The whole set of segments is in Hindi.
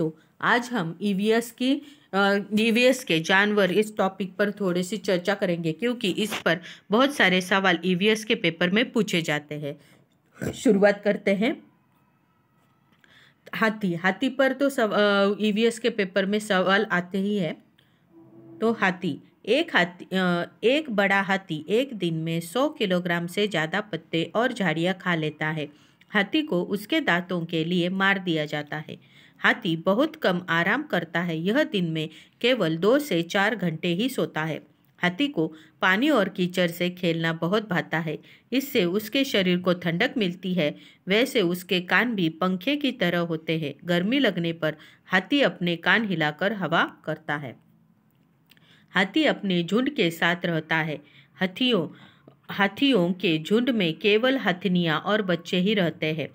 दोस्तों आज हम ईवीएस e की ईवीएस e के जानवर इस टॉपिक पर थोड़ी सी चर्चा करेंगे क्योंकि इस पर बहुत सारे सवाल ईवीएस e के पेपर में पूछे जाते हैं शुरुआत करते हैं हाथी हाथी पर तो सव ईवीएस के पेपर में सवाल आते ही है तो हाथी एक हाथी एक बड़ा हाथी एक दिन में सौ किलोग्राम से ज़्यादा पत्ते और झाड़ियाँ खा लेता है हाथी को उसके दांतों के लिए मार दिया जाता है हाथी बहुत कम आराम करता है यह दिन में केवल दो से चार घंटे ही सोता है हाथी को पानी और कीचड़ से खेलना बहुत भाता है इससे उसके शरीर को ठंडक मिलती है वैसे उसके कान भी पंखे की तरह होते हैं गर्मी लगने पर हाथी अपने कान हिलाकर हवा करता है हाथी अपने झुंड के साथ रहता है हाथियों हाथियों के झुंड में केवल हथनियाँ और बच्चे ही रहते हैं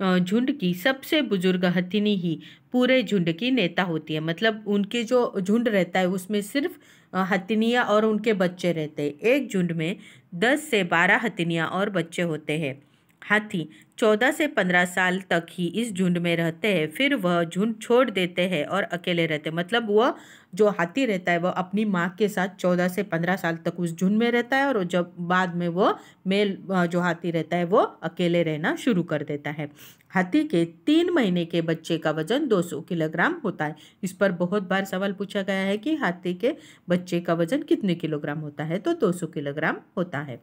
झुंड की सबसे बुजुर्ग हथिनी ही पूरे झुंड की नेता होती है मतलब उनके जो झुंड रहता है उसमें सिर्फ हथिनियाँ और उनके बच्चे रहते हैं एक झुंड में दस से बारह हथिनियाँ और बच्चे होते हैं हाथी चौदह से पंद्रह साल तक ही इस झुंड में रहते हैं फिर वह झुंड छोड़ देते हैं और अकेले रहते हैं मतलब वह जो हाथी रहता है वह अपनी माँ के साथ चौदह से पंद्रह साल तक उस झुंड में रहता है और जब बाद में वह मेल जो हाथी रहता है वो अकेले रहना शुरू कर देता है हाथी के तीन महीने के बच्चे का वजन 200 किलोग्राम होता है इस पर बहुत बार सवाल पूछा गया है कि हाथी के बच्चे का वजन कितने किलोग्राम होता है तो 200 किलोग्राम होता है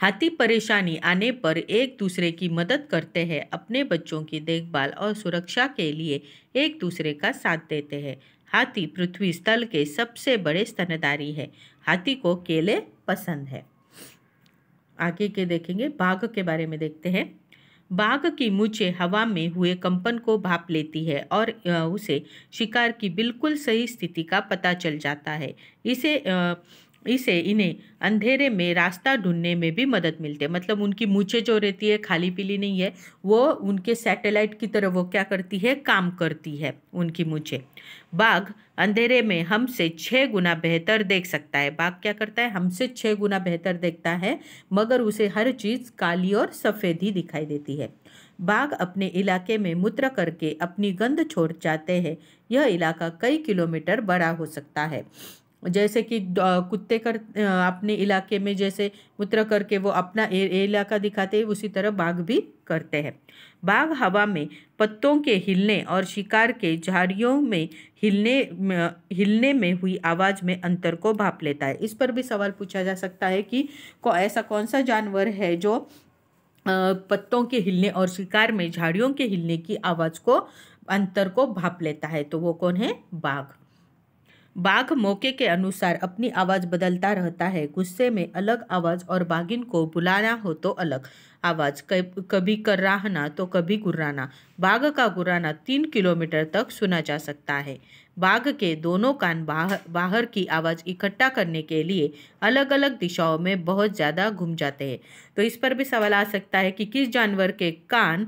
हाथी परेशानी आने पर एक दूसरे की मदद करते हैं अपने बच्चों की देखभाल और सुरक्षा के लिए एक दूसरे का साथ देते हैं हाथी पृथ्वी स्थल के सबसे बड़े स्तनधारी है हाथी को केले पसंद है आगे के देखेंगे बाघ के बारे में देखते हैं बाघ की मूछें हवा में हुए कंपन को भाप लेती है और उसे शिकार की बिल्कुल सही स्थिति का पता चल जाता है इसे इसे इन्हें अंधेरे में रास्ता ढूंढने में भी मदद मिलती है मतलब उनकी मूछे जो रहती है खाली पीली नहीं है वो उनके सैटेलाइट की तरह वो क्या करती है काम करती है उनकी मूछे बाघ अंधेरे में हमसे छः गुना बेहतर देख सकता है बाघ क्या करता है हमसे छः गुना बेहतर देखता है मगर उसे हर चीज़ काली और सफ़ेद ही दिखाई देती है बाघ अपने इलाके में मूत्र करके अपनी गंध छोड़ जाते हैं यह इलाका कई किलोमीटर बड़ा हो सकता है जैसे कि कुत्ते कर अपने इलाके में जैसे मूत्र करके वो अपना इलाका दिखाते हैं उसी तरह बाघ भी करते हैं बाघ हवा में पत्तों के हिलने और शिकार के झाड़ियों में हिलने हिलने में हुई आवाज़ में अंतर को भाप लेता है इस पर भी सवाल पूछा जा सकता है कि को ऐसा कौन सा जानवर है जो पत्तों के हिलने और शिकार में झाड़ियों के हिलने की आवाज़ को अंतर को भाप लेता है तो वो कौन है बाघ बाघ मौके के अनुसार अपनी आवाज़ बदलता रहता है गुस्से में अलग आवाज़ और बाघिन को बुलाना हो तो अलग आवाज़ कभी कर्राहना तो कभी गुर्राना बाघ का गुर्राना तीन किलोमीटर तक सुना जा सकता है बाघ के दोनों कान बाहर बाहर की आवाज़ इकट्ठा करने के लिए अलग अलग दिशाओं में बहुत ज़्यादा घूम जाते हैं तो इस पर भी सवाल आ सकता है कि किस जानवर के कान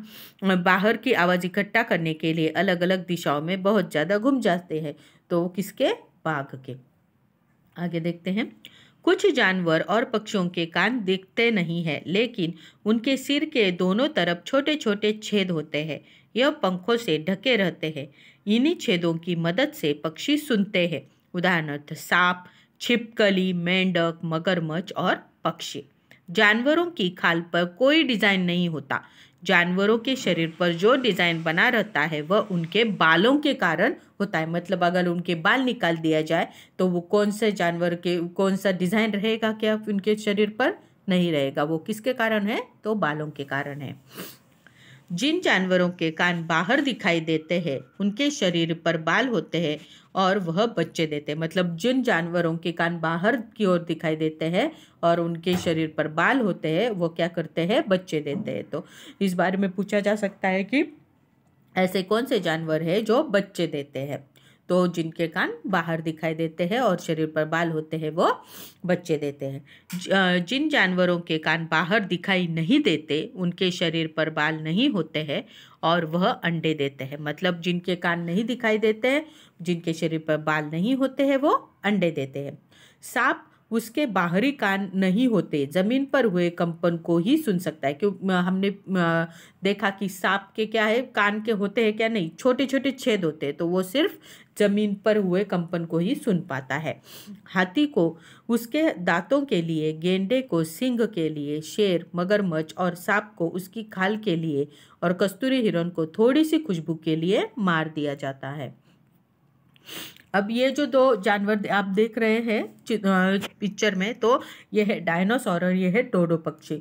बाहर की आवाज़ इकट्ठा करने के लिए अलग अलग दिशाओं में बहुत ज़्यादा घूम जाते हैं तो किसके पाक के आगे देखते हैं कुछ जानवर और पक्षियों के कान दिखते नहीं है लेकिन उनके सिर के दोनों तरफ छोटे छोटे छेद होते हैं यह पंखों से ढके रहते हैं इन्हीं छेदों की मदद से पक्षी सुनते हैं उदाहरणार्थ सांप छिपकली मेंढक मगरमच्छ और पक्षी जानवरों की खाल पर कोई डिज़ाइन नहीं होता जानवरों के शरीर पर जो डिज़ाइन बना रहता है वह उनके बालों के कारण होता है मतलब अगर उनके बाल निकाल दिया जाए तो वो कौन से जानवर के कौन सा डिज़ाइन रहेगा क्या उनके शरीर पर नहीं रहेगा वो किसके कारण है तो बालों के कारण है जिन जानवरों के कान बाहर दिखाई देते हैं उनके शरीर पर बाल होते हैं और वह बच्चे देते हैं मतलब जिन जानवरों के कान बाहर की ओर दिखाई देते हैं और उनके शरीर पर बाल होते हैं वो क्या करते हैं बच्चे देते हैं तो इस बारे में पूछा जा सकता है कि ऐसे कौन से जानवर है जो बच्चे देते हैं तो जिनके कान बाहर दिखाई देते हैं और शरीर पर बाल होते हैं वो बच्चे देते हैं जिन जानवरों के कान बाहर दिखाई नहीं देते उनके शरीर पर बाल नहीं होते हैं और वह अंडे देते हैं मतलब जिनके कान नहीं दिखाई देते हैं जिनके शरीर पर बाल नहीं होते हैं वो अंडे देते हैं सांप उसके बाहरी कान नहीं होते ज़मीन पर हुए कंपन को ही सुन सकता है क्यों हमने देखा कि सांप के क्या है कान के होते हैं क्या नहीं छोटे छोटे छेद होते हैं तो वो सिर्फ ज़मीन पर हुए कंपन को ही सुन पाता है हाथी को उसके दांतों के लिए गेंडे को सिंह के लिए शेर मगरमच्छ और सांप को उसकी खाल के लिए और कस्तूरी हिरण को थोड़ी सी खुशबू के लिए मार दिया जाता है अब ये जो दो जानवर आप देख रहे हैं पिक्चर में तो ये है डायनासोर और ये है डोडो पक्षी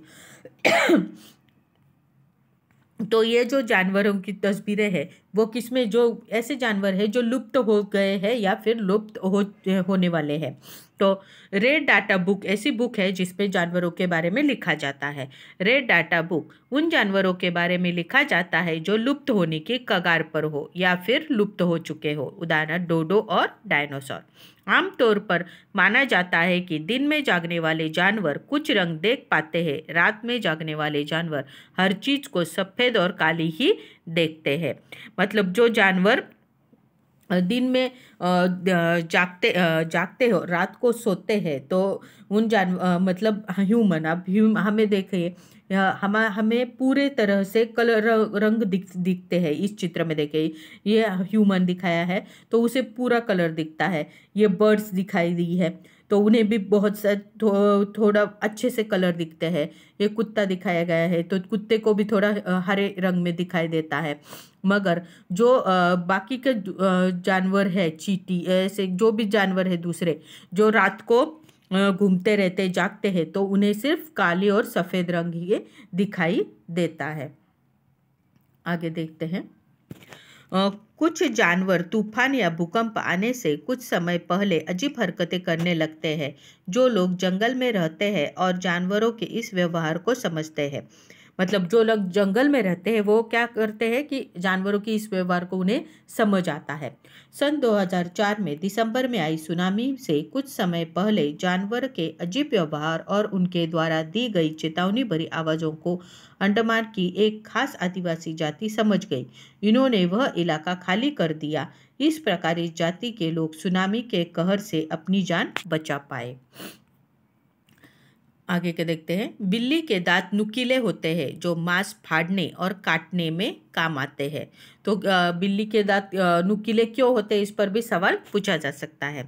तो ये जो जानवरों की तस्वीरें हैं वो किसमें जो ऐसे जानवर है जो लुप्त हो गए हैं या फिर लुप्त हो होने वाले हैं तो रेड डाटा बुक ऐसी बुक है जिसमें जानवरों के बारे में लिखा जाता है रेड डाटा बुक उन जानवरों के बारे में लिखा जाता है जो लुप्त होने के कगार पर हो या फिर लुप्त हो चुके हो उदाहरण डोडो और डायनासोर आमतौर पर माना जाता है कि दिन में जागने वाले जानवर कुछ रंग देख पाते हैं रात में जागने वाले जानवर हर चीज़ को सफ़ेद और काली ही देखते हैं मतलब जो जानवर दिन में जागते जागते हो रात को सोते हैं तो उन जान मतलब ह्यूमन अब ह्यूम हमें देखिए हम हमें पूरे तरह से कलर रंग दिख दिखते हैं इस चित्र में देखिए ये ह्यूमन दिखाया है तो उसे पूरा कलर दिखता है ये बर्ड्स दिखाई दी है तो उन्हें भी बहुत सा थो, थोड़ा अच्छे से कलर दिखते हैं ये कुत्ता दिखाया गया है तो कुत्ते को भी थोड़ा हरे रंग में दिखाई देता है मगर जो बाकी के जानवर है चीटी ऐसे जो भी जानवर है दूसरे जो रात को घूमते रहते जागते हैं तो उन्हें सिर्फ काले और सफ़ेद रंग ही दिखाई देता है आगे देखते हैं कुछ जानवर तूफान या भूकंप आने से कुछ समय पहले अजीब हरकतें करने लगते हैं जो लोग जंगल में रहते हैं और जानवरों के इस व्यवहार को समझते हैं मतलब जो लोग जंगल में रहते हैं वो क्या करते हैं कि जानवरों की इस व्यवहार को उन्हें समझ आता है सन 2004 में दिसंबर में आई सुनामी से कुछ समय पहले जानवर के अजीब व्यवहार और उनके द्वारा दी गई चेतावनी भरी आवाज़ों को अंडमान की एक खास आदिवासी जाति समझ गई इन्होंने वह इलाका खाली कर दिया इस प्रकार इस जाति के लोग सुनामी के कहर से अपनी जान बचा पाए आगे के देखते हैं बिल्ली के दांत नुकीले होते हैं जो मांस फाड़ने और काटने में काम आते हैं तो बिल्ली के दांत नुकीले क्यों होते हैं इस पर भी सवाल पूछा जा सकता है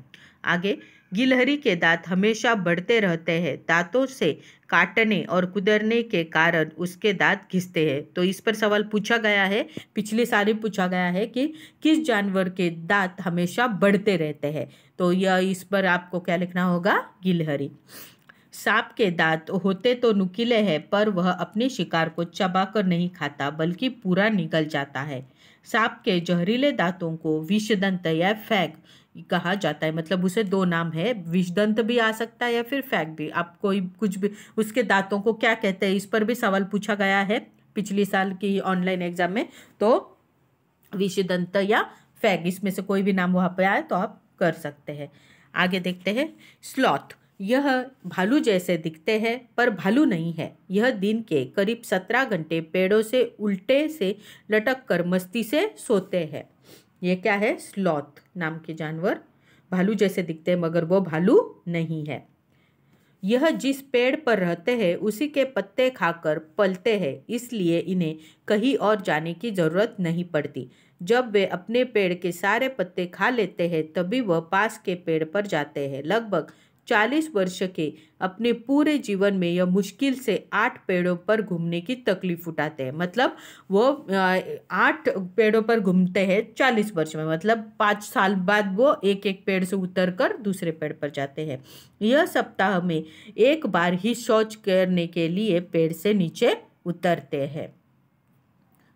आगे गिलहरी के दांत हमेशा बढ़ते रहते हैं दांतों से काटने और कुदरने के कारण उसके दांत घिसते हैं तो इस पर सवाल पूछा गया है पिछले साल ही पूछा गया है कि किस जानवर के दांत हमेशा बढ़ते रहते हैं तो यह इस पर आपको क्या लिखना होगा गिलहरी सांप के दांत होते तो नुकीले हैं पर वह अपने शिकार को चबाकर नहीं खाता बल्कि पूरा निकल जाता है सांप के जहरीले दांतों को विषदंत या फैक कहा जाता है मतलब उसे दो नाम है विषदंत भी आ सकता है या फिर फैक भी आप कोई कुछ भी उसके दांतों को क्या कहते हैं इस पर भी सवाल पूछा गया है पिछले साल की ऑनलाइन एग्जाम में तो विषदंत या फैग इसमें से कोई भी नाम वहाँ पर आए तो आप कर सकते हैं आगे देखते हैं स्लॉथ यह भालू जैसे दिखते हैं पर भालू नहीं है यह दिन के करीब सत्रह घंटे पेड़ों से उल्टे से लटक कर मस्ती से सोते हैं यह क्या है स्लॉथ नाम के जानवर भालू जैसे दिखते हैं मगर वो भालू नहीं है यह जिस पेड़ पर रहते हैं उसी के पत्ते खाकर पलते हैं इसलिए इन्हें कहीं और जाने की ज़रूरत नहीं पड़ती जब वे अपने पेड़ के सारे पत्ते खा लेते हैं तभी वह पास के पेड़ पर जाते हैं लगभग 40 वर्ष के अपने पूरे जीवन में यह मुश्किल से आठ पेड़ों पर घूमने की तकलीफ उठाते हैं मतलब वो आठ पेड़ों पर घूमते हैं चालीस वर्ष में मतलब पाँच साल बाद वो एक एक पेड़ से उतर कर दूसरे पेड़ पर जाते हैं यह सप्ताह में एक बार ही शौच करने के लिए पेड़ से नीचे उतरते हैं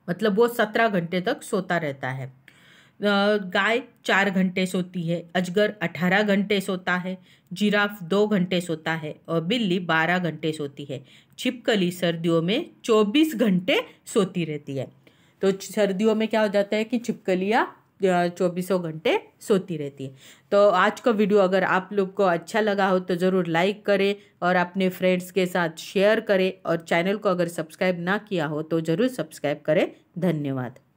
मतलब वो सत्रह घंटे तक सोता रहता है गाय चार घंटे सोती है अजगर अठारह घंटे सोता है जिराफ दो घंटे सोता है और बिल्ली बारह घंटे सोती है छिपकली सर्दियों में चौबीस घंटे सोती रहती है तो सर्दियों में क्या हो जाता है कि छिपकलियाँ चौबीसों घंटे सोती रहती है तो आज का वीडियो अगर आप लोग को अच्छा लगा हो तो ज़रूर लाइक करें और अपने फ्रेंड्स के साथ शेयर करें और चैनल को अगर सब्सक्राइब ना किया हो तो ज़रूर सब्सक्राइब करें धन्यवाद